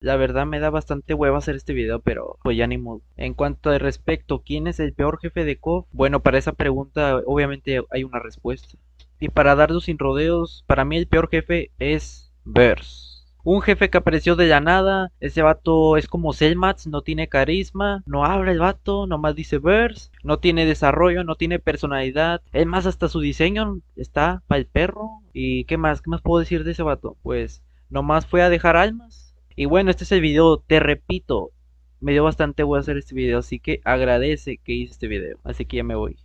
La verdad me da bastante hueva hacer este video, pero pues ya ni modo. En cuanto al respecto, ¿quién es el peor jefe de KOF? Bueno, para esa pregunta obviamente hay una respuesta. Y para darlo sin rodeos, para mí el peor jefe es Verse Un jefe que apareció de la nada, ese vato es como Selmats, no tiene carisma, no habla el vato, nomás dice Verse no tiene desarrollo, no tiene personalidad, es más hasta su diseño está para el perro. ¿Y qué más? ¿Qué más puedo decir de ese vato? Pues nomás fue a dejar almas y bueno, este es el video, te repito, me dio bastante voy a hacer este video, así que agradece que hice este video, así que ya me voy.